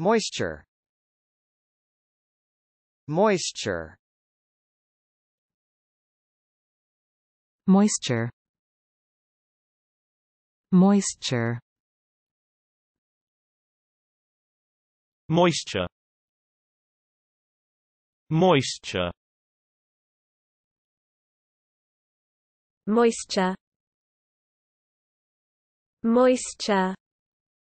Moisture Moisture Moisture Moisture Moisture Moisture Moisture Moisture